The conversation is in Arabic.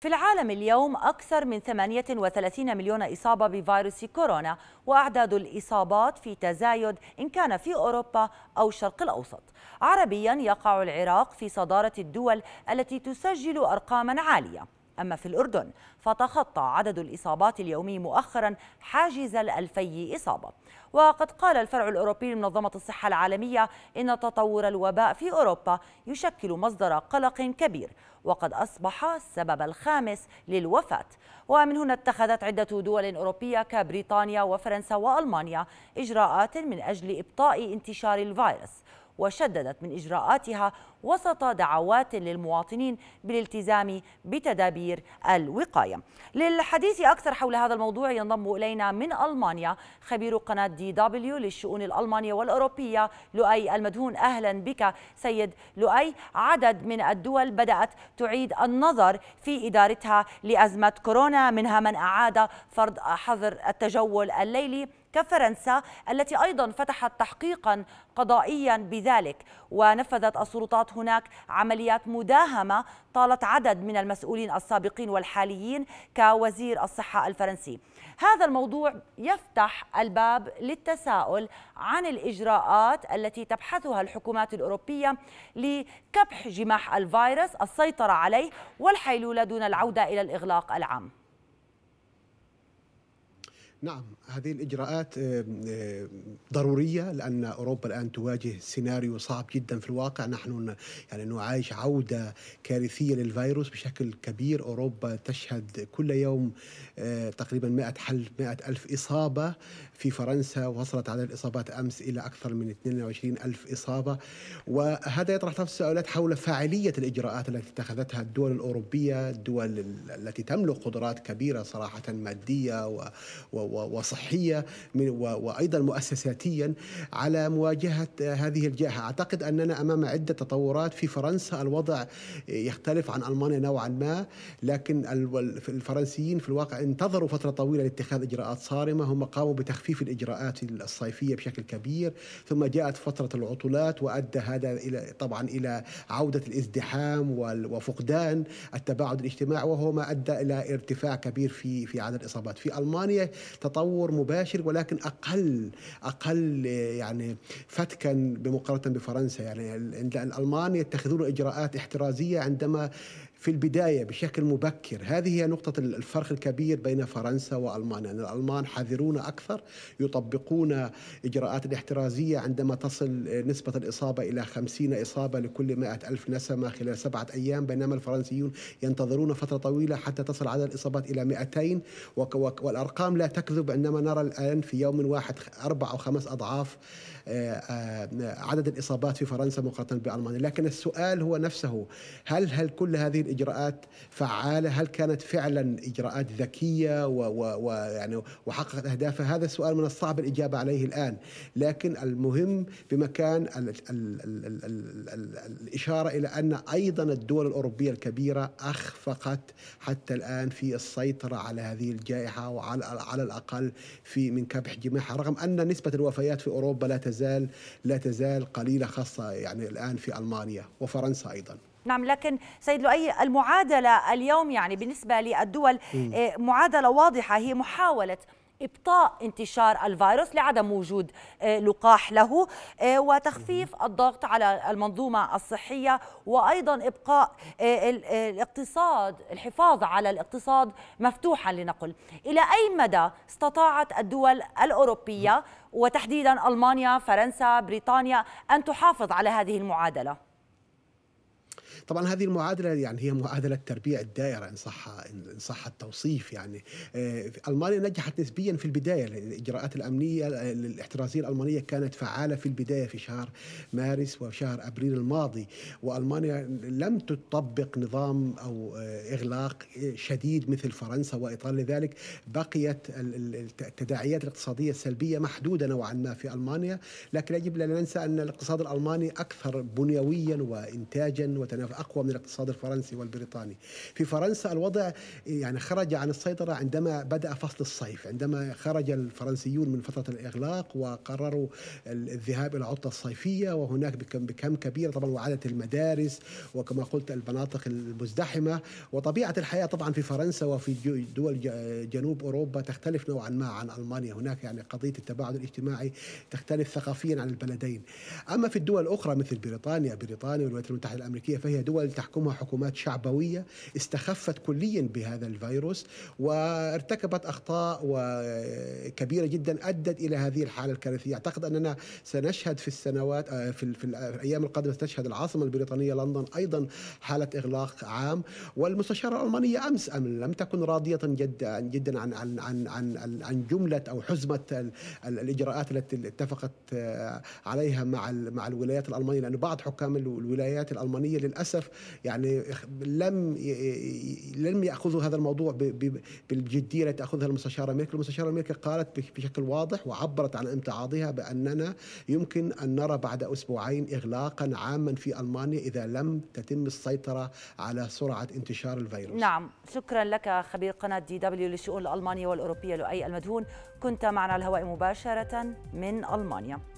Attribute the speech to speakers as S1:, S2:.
S1: في العالم اليوم أكثر من 38 مليون إصابة بفيروس كورونا وأعداد الإصابات في تزايد إن كان في أوروبا أو الشرق الأوسط عربيا يقع العراق في صدارة الدول التي تسجل أرقاما عالية أما في الأردن فتخطى عدد الإصابات اليومي مؤخرا حاجز الألفي إصابة وقد قال الفرع الأوروبي لمنظمة الصحة العالمية إن تطور الوباء في أوروبا يشكل مصدر قلق كبير وقد أصبح السبب الخامس للوفاة ومن هنا اتخذت عدة دول أوروبية كبريطانيا وفرنسا وألمانيا إجراءات من أجل إبطاء انتشار الفيروس وشددت من إجراءاتها وسط دعوات للمواطنين بالالتزام بتدابير الوقاية للحديث أكثر حول هذا الموضوع ينضم إلينا من ألمانيا خبير قناة دي دبليو للشؤون الألمانية والأوروبية لؤي المدهون أهلا بك سيد لؤي عدد من الدول بدأت تعيد النظر في إدارتها لأزمة كورونا منها من أعاد فرض حظر التجول الليلي كفرنسا التي أيضا فتحت تحقيقا قضائيا بذلك ونفذت السلطات هناك عمليات مداهمة طالت عدد من المسؤولين السابقين والحاليين كوزير الصحة الفرنسي هذا الموضوع يفتح الباب للتساؤل عن الإجراءات التي تبحثها الحكومات الأوروبية لكبح جماح الفيروس السيطرة عليه والحيلولة دون العودة إلى الإغلاق العام
S2: نعم هذه الإجراءات آه، آه، ضرورية لأن أوروبا الآن تواجه سيناريو صعب جدا في الواقع نحن يعني نعايش عودة كارثية للفيروس بشكل كبير أوروبا تشهد كل يوم آه، تقريبا 100 حل 100 ألف إصابة في فرنسا وصلت عدد الإصابات أمس إلى أكثر من 22 ألف إصابة وهذا يطرح نفس السؤالات حول فاعلية الإجراءات التي اتخذتها الدول الأوروبية الدول التي تملك قدرات كبيرة صراحة مادية و وصحية وأيضا مؤسساتيا على مواجهة هذه الجائحة أعتقد أننا أمام عدة تطورات في فرنسا الوضع يختلف عن ألمانيا نوعا ما لكن الفرنسيين في الواقع انتظروا فترة طويلة لاتخاذ إجراءات صارمة هم قاموا بتخفيف الإجراءات الصيفية بشكل كبير ثم جاءت فترة العطلات وأدى هذا إلى طبعا إلى عودة الازدحام وفقدان التباعد الاجتماعي وهو ما أدى إلى ارتفاع كبير في في عدد الإصابات في ألمانيا تطور مباشر ولكن اقل اقل يعني فتكا بمقارنه بفرنسا يعني الالمان يتخذون اجراءات احترازيه عندما في البدايه بشكل مبكر، هذه هي نقطه الفرق الكبير بين فرنسا والمانيا، يعني الالمان حذرون اكثر، يطبقون اجراءات الاحترازيه عندما تصل نسبه الاصابه الى 50 اصابه لكل 100 الف نسمه خلال سبعه ايام، بينما الفرنسيون ينتظرون فتره طويله حتى تصل عدد الاصابات الى 200 والارقام لا تكذب عندما نرى الان في يوم واحد اربع او خمس اضعاف آه، آه، عدد الاصابات في فرنسا مقارنه بالمانيا، لكن السؤال هو نفسه هل هل كل هذه كان اجراءات فعاله؟ هل كانت فعلا اجراءات ذكيه ويعني وحققت اهدافها؟ هذا السؤال من الصعب الاجابه عليه الان، لكن المهم بمكان ال ال ال ال ال ال الاشاره الى ان ايضا الدول الاوروبيه الكبيره اخفقت حتى الان في السيطره على هذه الجائحه وعلى على الاقل في من كبح جماحها، رغم ان نسبه الوفيات في اوروبا لا تزال لا تزال قليله خاصه يعني الان في المانيا وفرنسا ايضا.
S1: نعم لكن سيد لؤي المعادلة اليوم يعني بالنسبة للدول آه، معادلة واضحة هي محاولة ابطاء انتشار الفيروس لعدم وجود آه، لقاح له آه، وتخفيف الضغط على المنظومه الصحيه وايضا ابقاء الاقتصاد الحفاظ على الاقتصاد مفتوحا لنقل الى اي مدى استطاعت الدول الاوروبيه وتحديدا المانيا فرنسا بريطانيا ان تحافظ على هذه المعادله
S2: طبعا هذه المعادله يعني هي معادله تربيع الدائره ان صح ان صح التوصيف يعني آه، المانيا نجحت نسبيا في البدايه الاجراءات الامنيه الاحترازيه الالمانيه كانت فعاله في البدايه في شهر مارس وشهر ابريل الماضي والمانيا لم تطبق نظام او آه، اغلاق شديد مثل فرنسا وايطاليا لذلك بقيت التداعيات الاقتصاديه السلبيه محدوده نوعا ما في المانيا لكن يجب لا ننسى ان الاقتصاد الالماني اكثر بنيويا وانتاجا وتنمية يعني أقوى من الاقتصاد الفرنسي والبريطاني في فرنسا الوضع يعني خرج عن السيطرة عندما بدأ فصل الصيف عندما خرج الفرنسيون من فترة الإغلاق وقرروا الذهاب إلى عطلة الصيفية وهناك بكم, بكم كبير طبعا وعدت المدارس وكما قلت المناطق المزدحمة وطبيعة الحياة طبعا في فرنسا وفي دول جنوب أوروبا تختلف نوعا ما عن ألمانيا هناك يعني قضية التباعد الاجتماعي تختلف ثقافيا عن البلدين أما في الدول الأخرى مثل بريطانيا بريطانيا والولايات المتحدة الأمريكية فهي دول تحكمها حكومات شعبوية استخفت كليا بهذا الفيروس وارتكبت أخطاء كبيرة جدا أدت إلى هذه الحالة الكارثية أعتقد أننا سنشهد في السنوات آه، في, في الأيام القادمة ستشهد العاصمة البريطانية لندن أيضا حالة إغلاق عام والمستشارة الألمانية أمس أم لم تكن راضية جدا جدا عن عن عن عن, عن جملة أو حزمة الإجراءات التي اتفقت آه، عليها مع مع الولايات الألمانية لأن بعض حكام الولايات الألمانية للاسف يعني لم لم ياخذوا هذا الموضوع بالجديه التي تاخذها المستشاره ميركل، المستشاره ميركل قالت بشكل واضح وعبرت عن امتعاضها باننا يمكن ان نرى بعد اسبوعين اغلاقا عاما في المانيا اذا لم تتم السيطره على سرعه انتشار الفيروس.
S1: نعم، شكرا لك خبير قناه دي دبليو للشؤون الالمانيه والاوروبيه لؤي المدهون، كنت معنا الهواء مباشره من المانيا.